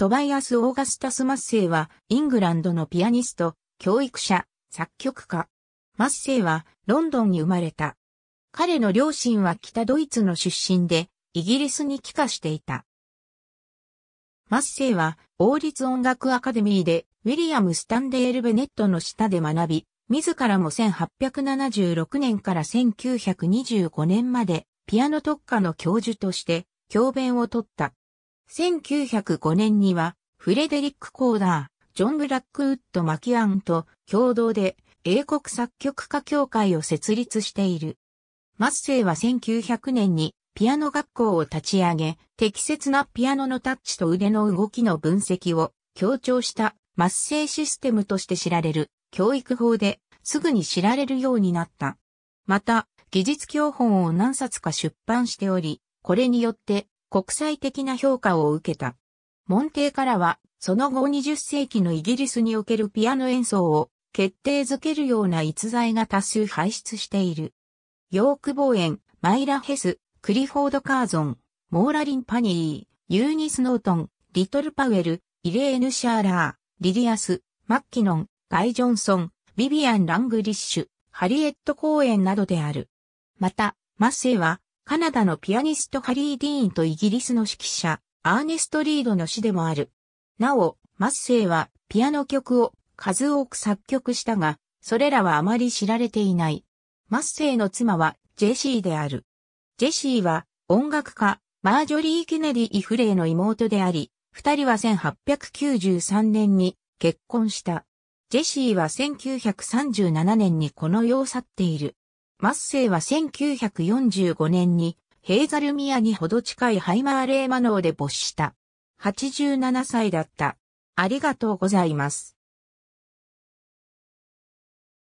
トバイアス・オーガスタス・マッセイは、イングランドのピアニスト、教育者、作曲家。マッセイは、ロンドンに生まれた。彼の両親は北ドイツの出身で、イギリスに帰化していた。マッセイは、王立音楽アカデミーで、ウィリアム・スタンデール・ベネットの下で学び、自らも1876年から1925年まで、ピアノ特化の教授として、教鞭を取った。1905年には、フレデリック・コーダー、ジョン・ブラックウッド・マキアンと共同で英国作曲家協会を設立している。マッセイは1900年にピアノ学校を立ち上げ、適切なピアノのタッチと腕の動きの分析を強調したマッセイシステムとして知られる教育法ですぐに知られるようになった。また、技術教本を何冊か出版しており、これによって国際的な評価を受けた。門弟からは、その後20世紀のイギリスにおけるピアノ演奏を決定づけるような逸材が多数輩出している。ヨーク望遠、マイラ・ヘス、クリフォード・カーゾン、モーラリン・パニー、ユーニス・ノートン、リトル・パウエル、イレーヌ・シャーラー、リディアス、マッキノン、ガイ・ジョンソン、ビビアン・ラングリッシュ、ハリエット・公演などである。また、マッセは、カナダのピアニストハリー・ディーンとイギリスの指揮者、アーネスト・リードの死でもある。なお、マッセイはピアノ曲を数多く作曲したが、それらはあまり知られていない。マッセイの妻はジェシーである。ジェシーは音楽家、マージョリー・ケネディ・イフレイの妹であり、二人は1893年に結婚した。ジェシーは1937年にこの世を去っている。マッセイは1945年にヘーザルミアにほど近いハイマーレーマノーで没した。87歳だった。ありがとうございます。